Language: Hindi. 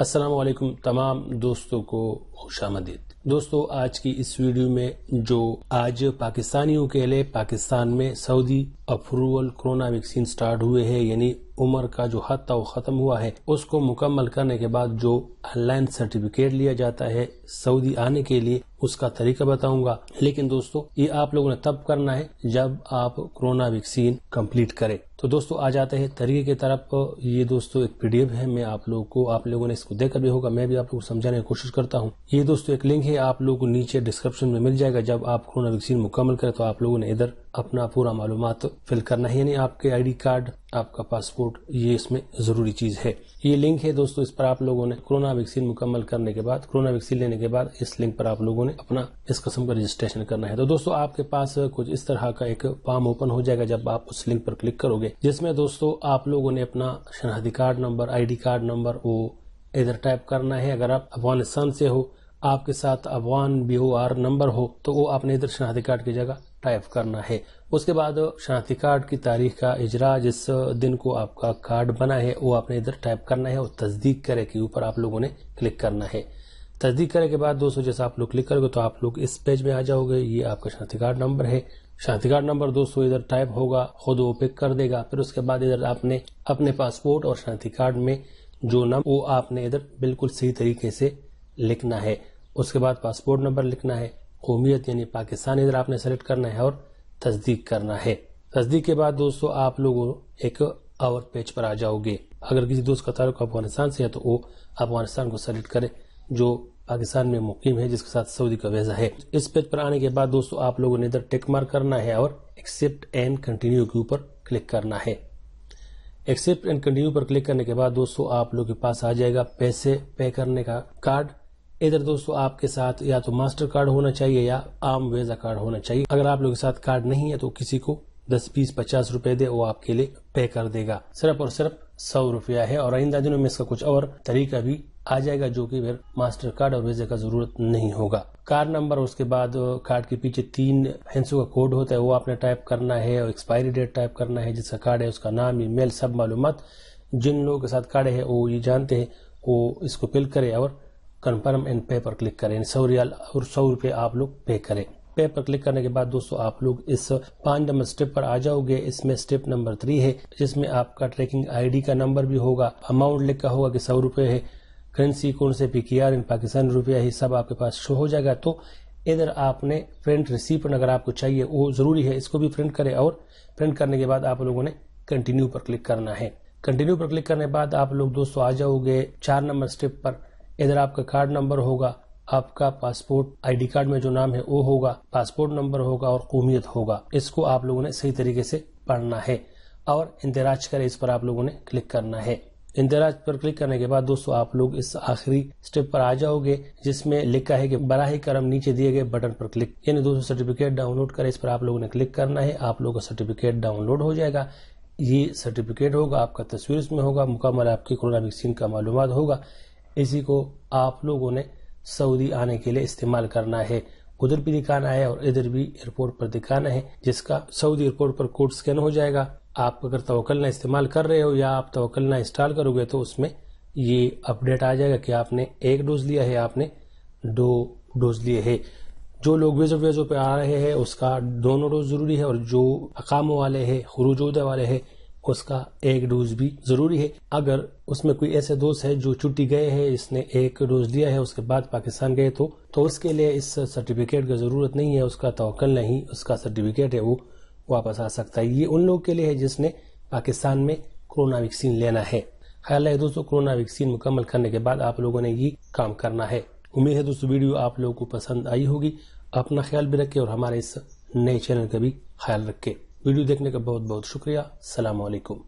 असलम तमाम दोस्तों को खुश आमदीद दोस्तों आज की इस वीडियो में जो आज पाकिस्तानियों के लिए पाकिस्तान में Saudi approval corona vaccine start हुए हैं यानी उम्र का जो हद था वो ख़त्म हुआ है उसको मुकम्मल करने के बाद जो ऑनलाइन सर्टिफिकेट लिया जाता है सऊदी आने के लिए उसका तरीका बताऊंगा लेकिन दोस्तों ये आप लोगों ने तब करना है जब आप कोरोना वैक्सीन कंप्लीट करें तो दोस्तों आ जाते हैं तरीके की तरफ ये दोस्तों एक पीडीएफ है मैं आप लोगों को आप लोगों ने इसको देखा भी होगा मैं भी आप लोगों को समझाने की कोशिश करता हूँ ये दोस्तों एक लिंक है आप लोगों को नीचे डिस्क्रिप्शन में मिल जाएगा जब आप कोरोना वैक्सीन मुकम्मल करें तो आप लोगों ने इधर अपना पूरा मालूम फिल करना है यानी आपके आईडी कार्ड आपका पासपोर्ट ये इसमें जरूरी चीज है ये लिंक है दोस्तों इस पर आप लोगों ने कोरोना वैक्सीन मुकम्मल करने के बाद कोरोना वैक्सीन लेने के बाद इस लिंक पर आप लोगों ने अपना इस कस्म का रजिस्ट्रेशन करना है तो दोस्तों आपके पास कुछ इस तरह का एक फॉर्म ओपन हो जाएगा जब आप उस लिंक पर क्लिक करोगे जिसमें दोस्तों आप लोगों ने अपना शनाख्ती card number I card number वो इधर टाइप करना है अगर आप अफगानिस्तान से हो आपके साथ अब बी ओ आर नंबर हो तो वो आपने इधर शनाख्ती कार्ड की जगह टाइप करना है उसके बाद शनाख्ती कार्ड की तारीख का इजरा जिस दिन को आपका कार्ड बना है वो आपने इधर टाइप करना है और तस्दीक करे के ऊपर आप लोगों ने क्लिक करना है तस्दीक करे के बाद दोस्तों जैसा आप लोग क्लिक करोगे तो आप लोग इस पेज में आ जाओगे ये आपका शनाख्ती कार्ड नंबर है शांति कार्ड नंबर दोस्तों इधर टाइप होगा खुद वो पिक कर देगा फिर उसके बाद इधर आपने अपने पासपोर्ट और शांति कार्ड में जो नाम वो आपने इधर बिल्कुल सही तरीके से लिखना है उसके बाद पासपोर्ट नंबर लिखना है कौमियत यानी पाकिस्तान इधर आपने सेलेक्ट करना है और तस्दीक करना है तस्दीक के बाद दोस्तों आप लोग एक और पेज पर आ जाओगे अगर किसी दोस्त का ताल्लुक अफगानिस्तान से है तो वो अफगानिस्तान को सेलेक्ट करे जो पाकिस्तान में मुकीम है जिसके साथ सऊदी का वीजा है इस पेज पर आने के बाद दोस्तों आप लोगों ने इधर टिक मार्क करना है और एक्सेप्ट एंड कंटिन्यू के ऊपर क्लिक करना है एक्सेप्ट एंड कंटिन्यू पर क्लिक करने के बाद दोस्तों आप लोग के पास आ जाएगा पैसे पे करने का कार्ड इधर दोस्तों आपके साथ या तो मास्टर कार्ड होना चाहिए या आम वेजा कार्ड होना चाहिए अगर आप लोग के साथ कार्ड नहीं है तो किसी को दस बीस पचास रूपए दे वो आपके लिए पे कर देगा सिर्फ और सिर्फ सौ रूपया है और आइंदा दिनों में इसका कुछ और तरीका भी आ जाएगा जो कि फिर मास्टर कार्ड और वीजा का जरूरत नहीं होगा कार्ड नंबर उसके बाद कार्ड के पीछे तीन हिंसों का कोड होता है वो आपने टाइप करना है और एक्सपायरी डेट टाइप करना है जिसका कार्ड है उसका नाम ईमेल सब मालूम जिन लोगों के साथ कार्ड है वो ये जानते हैं वो इसको फिल करे और कन्फर्म एंड पे पर क्लिक करें सौ रियाल और सौ रूपये आप लोग पे करें पे पर क्लिक करने के बाद दोस्तों आप लोग इस पांच नंबर स्टेप पर आ जाओगे इसमें स्टेप नंबर थ्री है जिसमें आपका ट्रैकिंग आईडी का नंबर भी होगा अमाउंट लिखा होगा कि सौ रूपये है करेंसी कौन से पी इन पाकिस्तान रुपया ही सब आपके पास शो हो जाएगा तो इधर आपने प्रिंट रिसीप्ट अगर आपको चाहिए वो जरूरी है इसको भी प्रिंट करे और प्रिंट करने के बाद आप लोगों ने कंटिन्यू पर क्लिक करना है कंटिन्यू पर क्लिक करने के बाद आप लोग दोस्तों आ जाओगे चार नंबर स्टेप पर इधर आपका कार्ड नंबर होगा आपका पासपोर्ट आईडी कार्ड में जो नाम है वो होगा पासपोर्ट नंबर होगा और कौमियत होगा इसको आप लोगों ने सही तरीके से पढ़ना है और इंदिराज कर इस पर आप लोगों ने क्लिक करना है इंदिराज पर क्लिक करने के बाद दोस्तों आप लोग इस आखिरी स्टेप पर आ जाओगे जिसमें लिखा है कि बराह करम नीचे दिए गए बटन पर क्लिक यानी दोस्तों सर्टिफिकेट डाउनलोड करें इस पर आप लोगों ने क्लिक करना है आप लोगों का सर्टिफिकेट डाउनलोड हो जाएगा ये सर्टिफिकेट होगा आपका तस्वीर इसमें होगा मुकम्मल आपकी कोरोना वैक्सीन का मालूम होगा इसी को आप लोगों ने सऊदी आने के लिए इस्तेमाल करना है उधर भी दिखाना है और इधर भी एयरपोर्ट पर दिखाना है जिसका सऊदी एयरपोर्ट पर कोड स्कैन हो जाएगा आप अगर तवकलना इस्तेमाल कर रहे हो या आप तवकलना इंस्टॉल करोगे तो उसमें ये अपडेट आ जाएगा कि आपने एक डोज लिया है आपने दो डोज लिए है जो लोग वेजो वेजो पे आ रहे हैं उसका दोनों डोज जरूरी है और जो अकाम वाले है खरूज वाले है उसका एक डोज भी जरूरी है अगर उसमें कोई ऐसे दोस्त है जो छुट्टी गए हैं इसने एक डोज लिया है उसके बाद पाकिस्तान गए तो तो उसके लिए इस सर्टिफिकेट की ज़रूरत नहीं है उसका तोकल नहीं उसका सर्टिफिकेट है वो वापस आ सकता है ये उन लोगों के लिए है जिसने पाकिस्तान में कोरोना वैक्सीन लेना है ख्याल है दोस्तों कोरोना वैक्सीन मुकम्मल करने के बाद आप लोगों ने ये काम करना है उम्मीद है दोस्तों वीडियो आप लोगों को पसंद आई होगी अपना ख्याल भी रखें और हमारे इस नए चैनल का भी ख्याल रखें वीडियो देखने का बहुत बहुत शुक्रिया सलामकुम